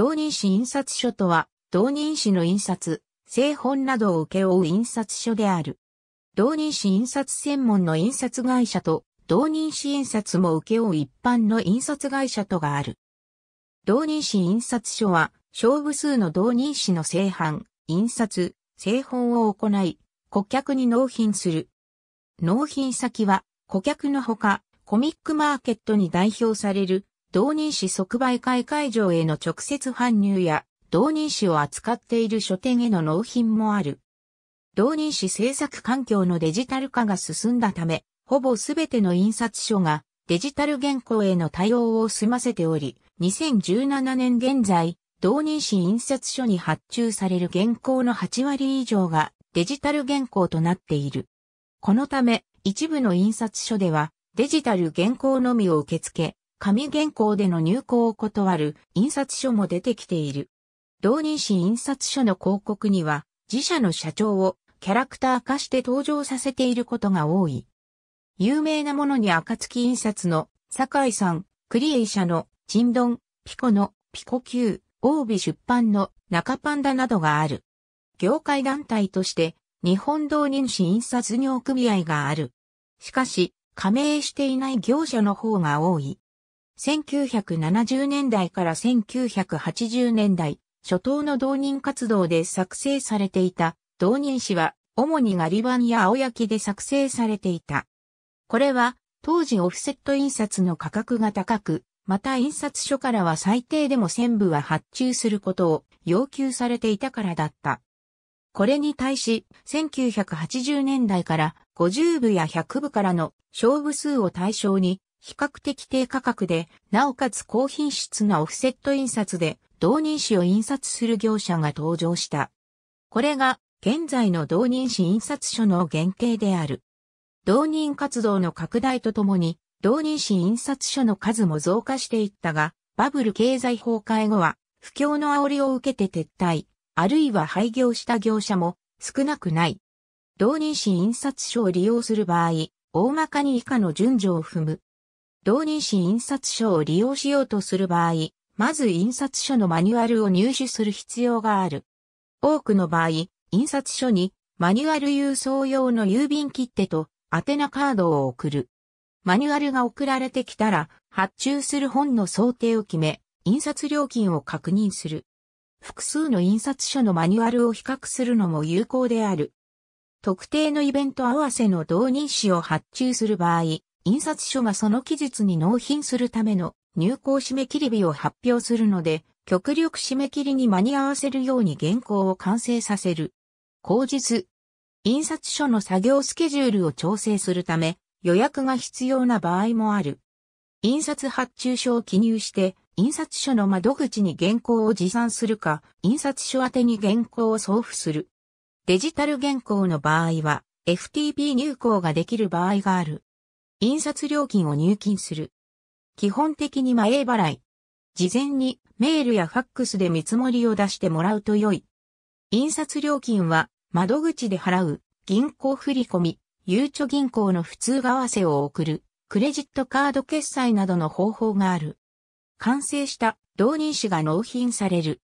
同人誌印刷所とは、同人誌の印刷、製本などを請け負う印刷所である。同人誌印刷専門の印刷会社と、同人誌印刷も請け負う一般の印刷会社とがある。同人誌印刷所は、小部数の同人誌の製版、印刷、製本を行い、顧客に納品する。納品先は、顧客のほか、コミックマーケットに代表される同人誌即売会会場への直接搬入や、同人誌を扱っている書店への納品もある。同人誌制作環境のデジタル化が進んだため、ほぼすべての印刷所がデジタル原稿への対応を済ませており、2017年現在、同人誌印刷所に発注される原稿の8割以上がデジタル原稿となっている。このため、一部の印刷所ではデジタル原稿のみを受け付け、紙原稿での入稿を断る印刷所も出てきている。同人誌印刷所の広告には、自社の社長をキャラクター化して登場させていることが多い。有名なものに暁印刷の酒井さん、クリエイ社のチンドン、ピコのピコ級、オービ出版の中パンダなどがある。業界団体として日本同人誌印刷業組合がある。しかし、加盟していない業者の方が多い。1970年代から1980年代、初頭の導人活動で作成されていた導人誌は、主にガリバンや青焼きで作成されていた。これは、当時オフセット印刷の価格が高く、また印刷所からは最低でも1000部は発注することを要求されていたからだった。これに対し、1980年代から50部や100部からの勝負数を対象に比較的低価格で、なおかつ高品質なオフセット印刷で、同人誌を印刷する業者が登場した。これが、現在の同人誌印刷所の原型である。同人活動の拡大とともに、同人誌印刷所の数も増加していったが、バブル経済崩壊後は、不況の煽りを受けて撤退、あるいは廃業した業者も少なくない。同人誌印刷所を利用する場合、大まかに以下の順序を踏む。同人誌印刷書を利用しようとする場合、まず印刷書のマニュアルを入手する必要がある。多くの場合、印刷書にマニュアル郵送用の郵便切手と宛名カードを送る。マニュアルが送られてきたら、発注する本の想定を決め、印刷料金を確認する。複数の印刷書のマニュアルを比較するのも有効である。特定のイベント合わせの同人誌を発注する場合、印刷所がその期日に納品するための入稿締め切り日を発表するので、極力締め切りに間に合わせるように原稿を完成させる。後日、印刷所の作業スケジュールを調整するため、予約が必要な場合もある。印刷発注書を記入して、印刷所の窓口に原稿を持参するか、印刷所宛に原稿を送付する。デジタル原稿の場合は、FTP 入稿ができる場合がある。印刷料金を入金する。基本的に前払い。事前にメールやファックスで見積もりを出してもらうと良い。印刷料金は窓口で払う銀行振込、ゆうちょ銀行の普通為替を送る、クレジットカード決済などの方法がある。完成した同人誌が納品される。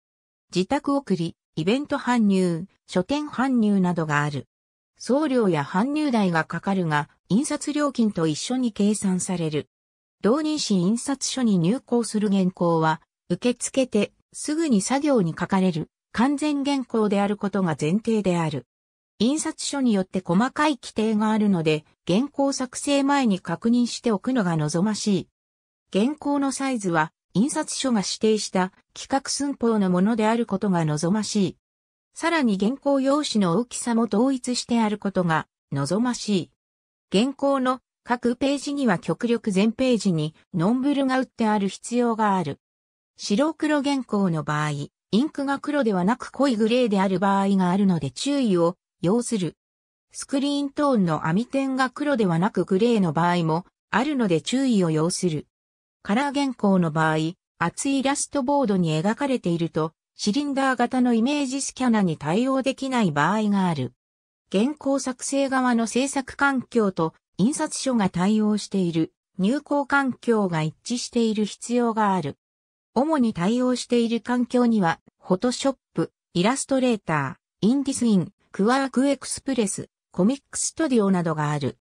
自宅送り、イベント搬入、書店搬入などがある。送料や搬入代がかかるが、印刷料金と一緒に計算される。同人誌印刷所に入稿する原稿は、受け付けてすぐに作業に書かれる完全原稿であることが前提である。印刷所によって細かい規定があるので、原稿作成前に確認しておくのが望ましい。原稿のサイズは、印刷所が指定した企画寸法のものであることが望ましい。さらに原稿用紙の大きさも統一してあることが望ましい。原稿の各ページには極力全ページにノンブルが打ってある必要がある。白黒原稿の場合、インクが黒ではなく濃いグレーである場合があるので注意を要する。スクリーントーンの網点が黒ではなくグレーの場合もあるので注意を要する。カラー原稿の場合、厚いイラストボードに描かれているとシリンダー型のイメージスキャナに対応できない場合がある。現行作成側の制作環境と印刷所が対応している入稿環境が一致している必要がある。主に対応している環境には、フォトショップ、イラストレーター、インディスイン、クワークエクスプレス、コミックストディオなどがある。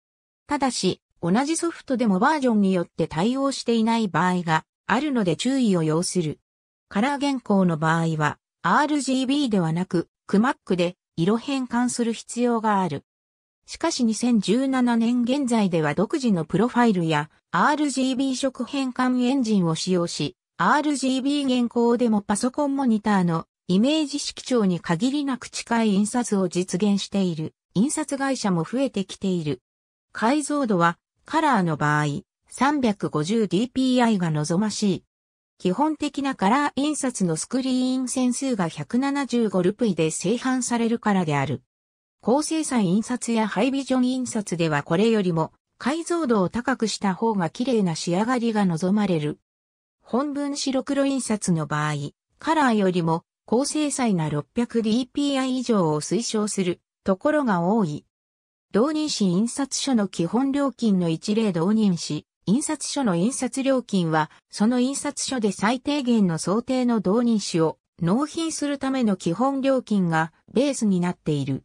ただし、同じソフトでもバージョンによって対応していない場合があるので注意を要する。カラー原稿の場合は RGB ではなく CMAC で色変換する必要がある。しかし2017年現在では独自のプロファイルや RGB 色変換エンジンを使用し、RGB 原稿でもパソコンモニターのイメージ色調に限りなく近い印刷を実現している印刷会社も増えてきている。解像度はカラーの場合 350dpi が望ましい。基本的なカラー印刷のスクリーン線数が175ルプイで製版されるからである。高精細印刷やハイビジョン印刷ではこれよりも解像度を高くした方が綺麗な仕上がりが望まれる。本文白黒印刷の場合、カラーよりも高精細な 600dpi 以上を推奨するところが多い。導入紙印刷書の基本料金の一例導入紙。印刷所の印刷料金は、その印刷所で最低限の想定の導入誌を納品するための基本料金がベースになっている。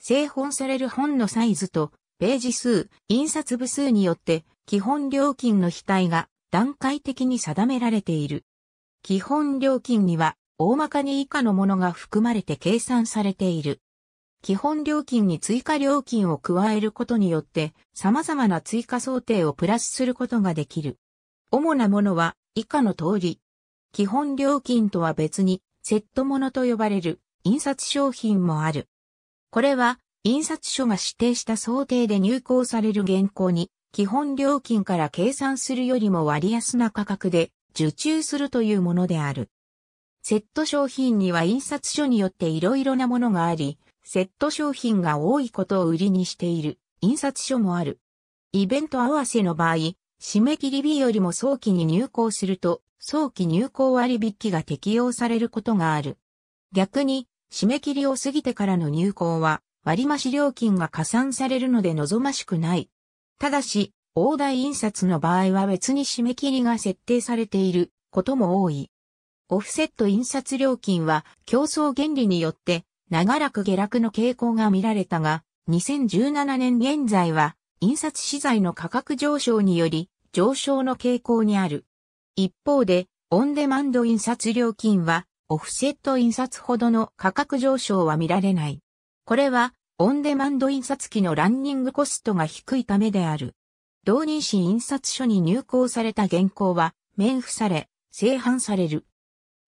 製本される本のサイズとページ数、印刷部数によって基本料金の非対が段階的に定められている。基本料金には大まかに以下のものが含まれて計算されている。基本料金に追加料金を加えることによって様々な追加想定をプラスすることができる。主なものは以下の通り。基本料金とは別にセットものと呼ばれる印刷商品もある。これは印刷所が指定した想定で入稿される原稿に基本料金から計算するよりも割安な価格で受注するというものである。セット商品には印刷所によっていろいろなものがあり、セット商品が多いことを売りにしている印刷所もある。イベント合わせの場合、締め切り日よりも早期に入稿すると、早期入稿割引が適用されることがある。逆に、締め切りを過ぎてからの入稿は、割増料金が加算されるので望ましくない。ただし、大台印刷の場合は別に締め切りが設定されていることも多い。オフセット印刷料金は競争原理によって長らく下落の傾向が見られたが、2017年現在は、印刷資材の価格上昇により、上昇の傾向にある。一方で、オンデマンド印刷料金は、オフセット印刷ほどの価格上昇は見られない。これは、オンデマンド印刷機のランニングコストが低いためである。同人誌印刷所に入稿された原稿は、免付され、製版される。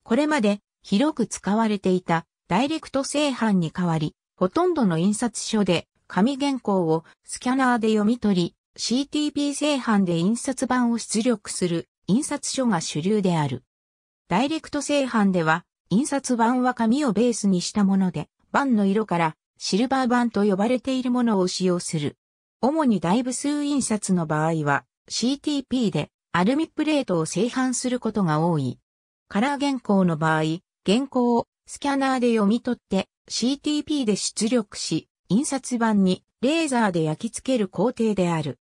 これまで広く使われていたダイレクト製版に代わり、ほとんどの印刷所で紙原稿をスキャナーで読み取り、CTP 製版で印刷版を出力する印刷所が主流である。ダイレクト製版では、印刷版は紙をベースにしたもので、版の色からシルバー版と呼ばれているものを使用する。主に大部数印刷の場合は CTP でアルミプレートを製版することが多い。カラー原稿の場合、原稿をスキャナーで読み取って CTP で出力し、印刷版にレーザーで焼き付ける工程である。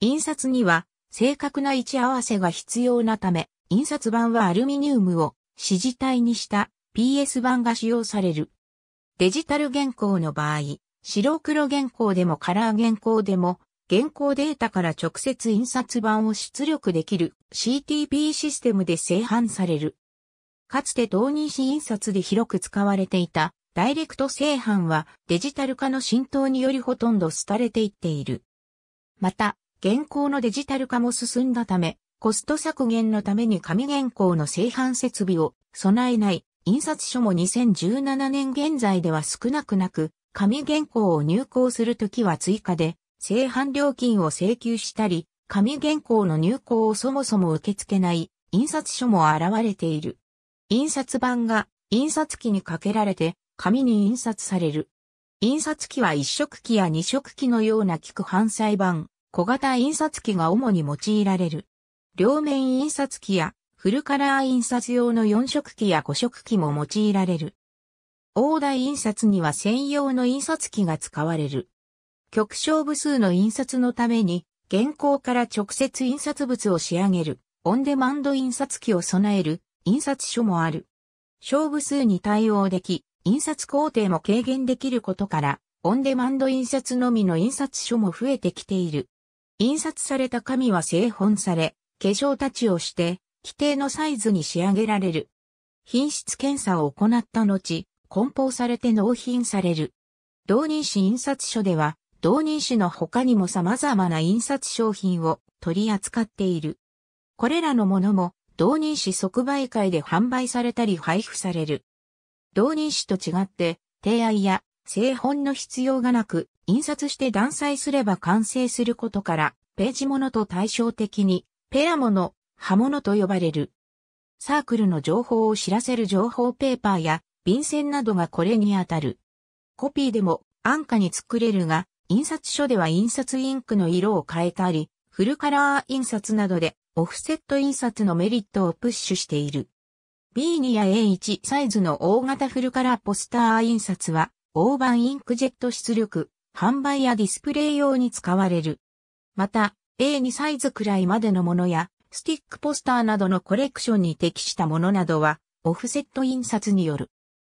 印刷には正確な位置合わせが必要なため、印刷版はアルミニウムを指示体にした PS 版が使用される。デジタル原稿の場合、白黒原稿でもカラー原稿でも、原稿データから直接印刷版を出力できる CTP システムで製版される。かつて同人誌印刷で広く使われていたダイレクト製版はデジタル化の浸透によりほとんど廃れていっている。また、現行のデジタル化も進んだため、コスト削減のために紙原稿の製版設備を備えない印刷書も2017年現在では少なくなく、紙原稿を入稿するときは追加で製版料金を請求したり、紙原稿の入稿をそもそも受け付けない印刷書も現れている。印刷版が印刷機にかけられて紙に印刷される。印刷機は一色機や二色機のような菊反細版、小型印刷機が主に用いられる。両面印刷機やフルカラー印刷用の四色機や五色機も用いられる。大台印刷には専用の印刷機が使われる。極小部数の印刷のために、原稿から直接印刷物を仕上げる、オンデマンド印刷機を備える、印刷所もある。勝負数に対応でき、印刷工程も軽減できることから、オンデマンド印刷のみの印刷所も増えてきている。印刷された紙は製本され、化粧立ちをして、規定のサイズに仕上げられる。品質検査を行った後、梱包されて納品される。同人誌印刷所では、同人誌の他にも様々な印刷商品を取り扱っている。これらのものも同人誌即売会で販売されたり配布される。同人誌と違って、提案や製本の必要がなく、印刷して断裁すれば完成することから、ページものと対照的に、ペアの、刃物と呼ばれる。サークルの情報を知らせる情報ペーパーや、便箋などがこれにあたる。コピーでも安価に作れるが、印刷所では印刷インクの色を変えたり、フルカラー印刷などでオフセット印刷のメリットをプッシュしている。B2 や A1 サイズの大型フルカラーポスター印刷は、大判インクジェット出力、販売やディスプレイ用に使われる。また、A2 サイズくらいまでのものや、スティックポスターなどのコレクションに適したものなどは、オフセット印刷による。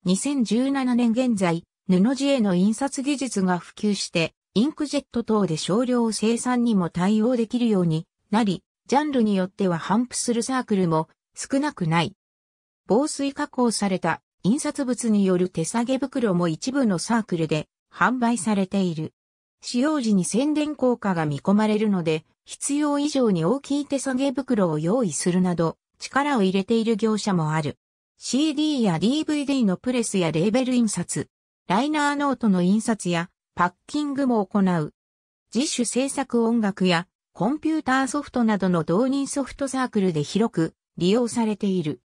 2017年現在、布地への印刷技術が普及して、インクジェット等で少量生産にも対応できるようになり、ジャンルによっては反布するサークルも少なくない。防水加工された印刷物による手下げ袋も一部のサークルで販売されている。使用時に宣伝効果が見込まれるので、必要以上に大きい手下げ袋を用意するなど、力を入れている業者もある。CD や DVD のプレスやレーベル印刷、ライナーノートの印刷やパッキングも行う。自主制作音楽やコンピューターソフトなどの導入ソフトサークルで広く利用されている。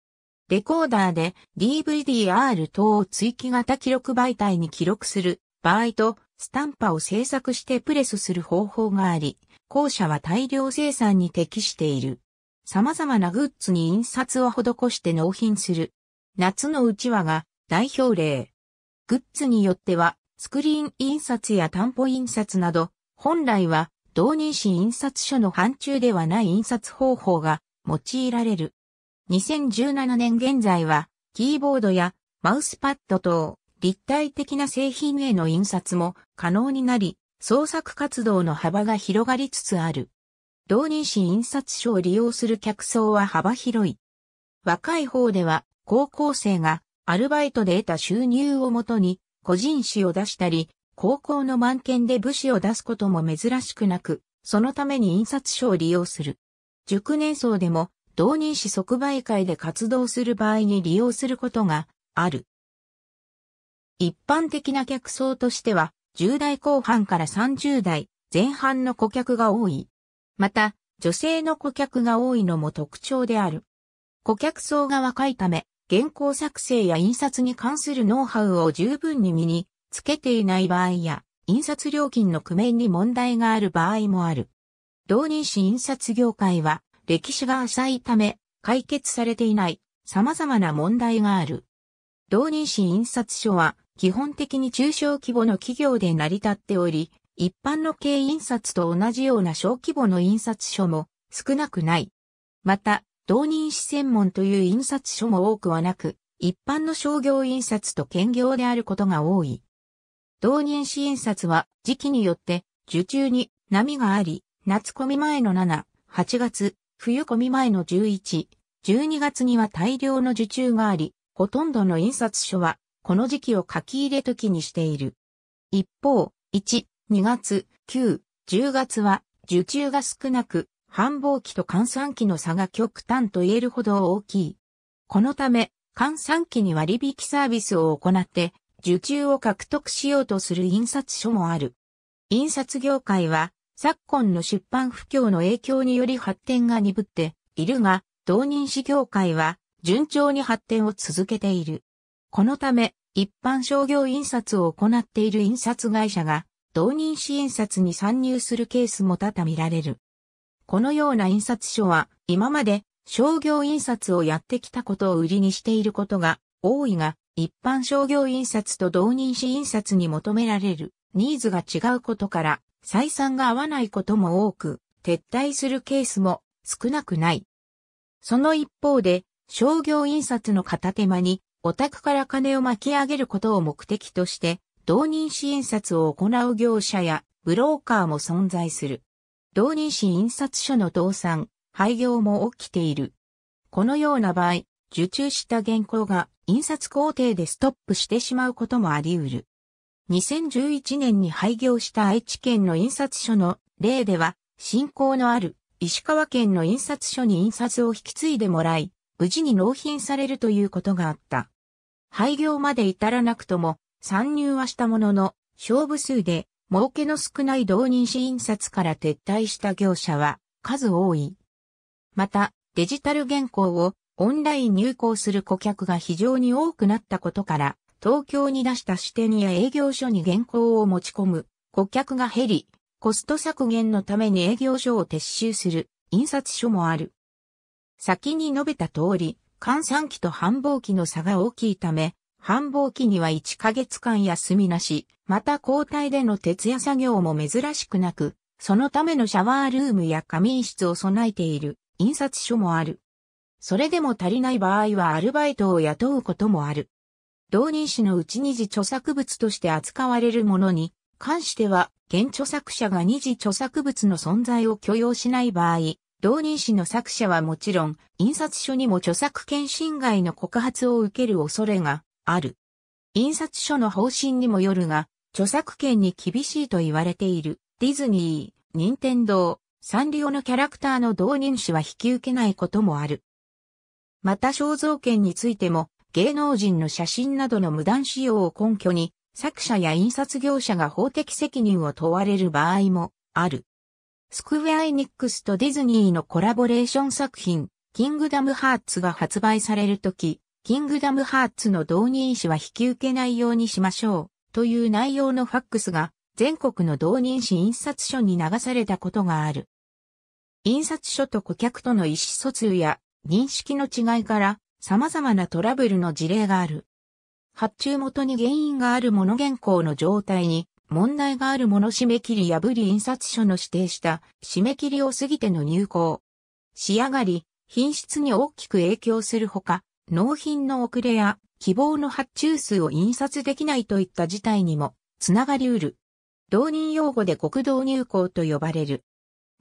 レコーダーで DVD-R 等を追記型記録媒体に記録する場合とスタンパを制作してプレスする方法があり、後者は大量生産に適している。様々なグッズに印刷を施して納品する。夏のうちわが代表例。グッズによってはスクリーン印刷や担保印刷など、本来は同人誌印刷所の範疇ではない印刷方法が用いられる。2017年現在は、キーボードやマウスパッド等、立体的な製品への印刷も可能になり、創作活動の幅が広がりつつある。同人誌印刷所を利用する客層は幅広い。若い方では、高校生がアルバイトで得た収入をもとに、個人誌を出したり、高校の満点で武士を出すことも珍しくなく、そのために印刷所を利用する。熟年層でも、同人誌即売会で活動する場合に利用することがある。一般的な客層としては、10代後半から30代前半の顧客が多い。また、女性の顧客が多いのも特徴である。顧客層が若いため、原稿作成や印刷に関するノウハウを十分に身につけていない場合や、印刷料金の工面に問題がある場合もある。同人誌印刷業界は歴史が浅いため解決されていない様々な問題がある。同人誌印刷所は基本的に中小規模の企業で成り立っており、一般の経印刷と同じような小規模の印刷所も少なくない。また、同人誌専門という印刷所も多くはなく、一般の商業印刷と兼業であることが多い。同人誌印刷は時期によって受注に波があり、夏込み前の7、8月、冬込み前の11、12月には大量の受注があり、ほとんどの印刷所はこの時期を書き入れ時にしている。一方、1、2月、9、10月は受注が少なく、繁忙期と換算期の差が極端と言えるほど大きい。このため、換算期に割引サービスを行って、受注を獲得しようとする印刷所もある。印刷業界は、昨今の出版不況の影響により発展が鈍っているが、同人誌業界は順調に発展を続けている。このため、一般商業印刷を行っている印刷会社が、同人誌印刷に参入するケースも多々見られる。このような印刷所は、今まで商業印刷をやってきたことを売りにしていることが多いが、一般商業印刷と同人誌印刷に求められるニーズが違うことから採算が合わないことも多く撤退するケースも少なくない。その一方で商業印刷の片手間にオタクから金を巻き上げることを目的として同人誌印刷を行う業者やブローカーも存在する。同人誌印刷所の倒産、廃業も起きている。このような場合、受注した原稿が印刷工程でストップしてしまうこともあり得る。2011年に廃業した愛知県の印刷所の例では、信仰のある石川県の印刷所に印刷を引き継いでもらい、無事に納品されるということがあった。廃業まで至らなくとも、参入はしたものの、勝負数で、儲けの少ない同人誌印刷から撤退した業者は数多い。また、デジタル原稿をオンライン入港する顧客が非常に多くなったことから、東京に出した支店や営業所に原稿を持ち込む顧客が減り、コスト削減のために営業所を撤収する印刷所もある。先に述べた通り、換算期と繁忙期の差が大きいため、繁忙期には1ヶ月間休みなし、また交代での徹夜作業も珍しくなく、そのためのシャワールームや仮眠室を備えている印刷所もある。それでも足りない場合はアルバイトを雇うこともある。同人誌のうち二次著作物として扱われるものに関しては、現著作者が二次著作物の存在を許容しない場合、同人誌の作者はもちろん、印刷所にも著作権侵害の告発を受ける恐れがある。印刷所の方針にもよるが、著作権に厳しいと言われている、ディズニー、任天堂、サンリオのキャラクターの同人誌は引き受けないこともある。また肖像権についても、芸能人の写真などの無断使用を根拠に、作者や印刷業者が法的責任を問われる場合もある。スクウェア・エニックスとディズニーのコラボレーション作品、キングダム・ハーツが発売されるとき、キングダム・ハーツの導入誌は引き受けないようにしましょう、という内容のファックスが、全国の導入誌印刷所に流されたことがある。印刷所と顧客との意思疎通や認識の違いから様々なトラブルの事例がある。発注元に原因があるもの原稿の状態に問題があるもの締め切り破り印刷所の指定した締め切りを過ぎての入稿。仕上がり、品質に大きく影響するほか、納品の遅れや希望の発注数を印刷できないといった事態にもつながりうる。導人用語で国道入稿と呼ばれる。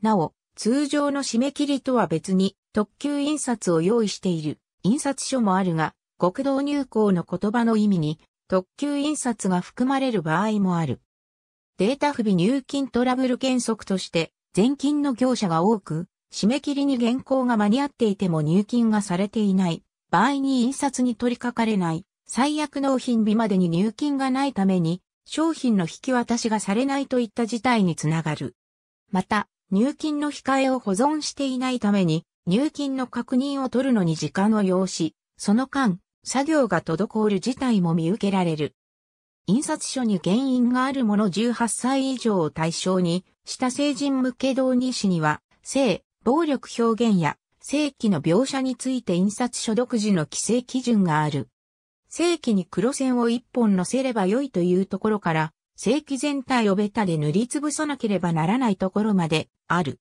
なお、通常の締め切りとは別に特急印刷を用意している印刷所もあるが、国道入港の言葉の意味に特急印刷が含まれる場合もある。データ不備入金トラブル原則として、全金の業者が多く、締め切りに原稿が間に合っていても入金がされていない場合に印刷に取り掛かれない、最悪納品日までに入金がないために、商品の引き渡しがされないといった事態につながる。また、入金の控えを保存していないために、入金の確認を取るのに時間を要し、その間、作業が滞る事態も見受けられる。印刷所に原因があるもの18歳以上を対象に、した成人向け導入誌には、性、暴力表現や、正規の描写について印刷所独自の規制基準がある。正規に黒線を一本載せれば良いというところから、正規全体をベタで塗りつぶさなければならないところまである。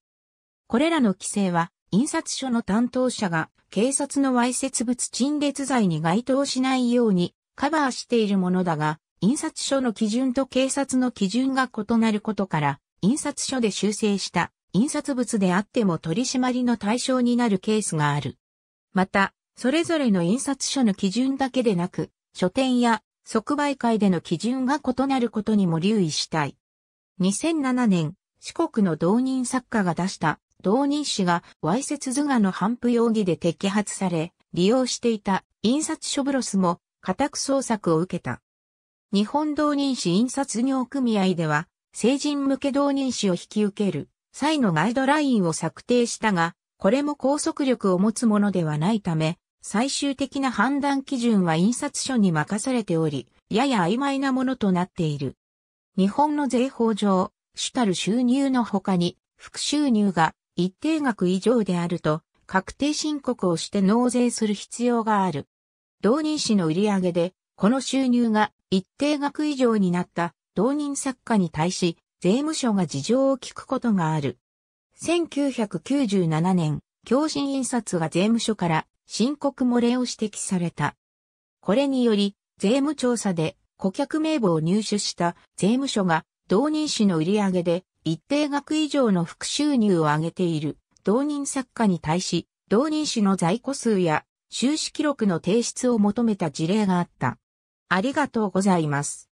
これらの規制は、印刷所の担当者が警察のわいせつ物陳列罪に該当しないようにカバーしているものだが、印刷所の基準と警察の基準が異なることから、印刷所で修正した印刷物であっても取り締まりの対象になるケースがある。また、それぞれの印刷所の基準だけでなく、書店や即売会での基準が異なることにも留意したい。2007年、四国の同人作家が出した同人誌がわいせつ図画の反布容疑で摘発され、利用していた印刷書ブロスも家宅捜索を受けた。日本同人誌印刷業組合では、成人向け同人誌を引き受ける際のガイドラインを策定したが、これも拘束力を持つものではないため、最終的な判断基準は印刷所に任されており、やや曖昧なものとなっている。日本の税法上、主たる収入の他に、副収入が一定額以上であると、確定申告をして納税する必要がある。同人誌の売り上げで、この収入が一定額以上になった同人作家に対し、税務署が事情を聞くことがある。1997年、共振印刷が税務署から申告漏れを指摘された。これにより、税務調査で顧客名簿を入手した税務署が同人誌の売り上げで一定額以上の副収入を上げている同人作家に対し、同人誌の在庫数や収支記録の提出を求めた事例があった。ありがとうございます。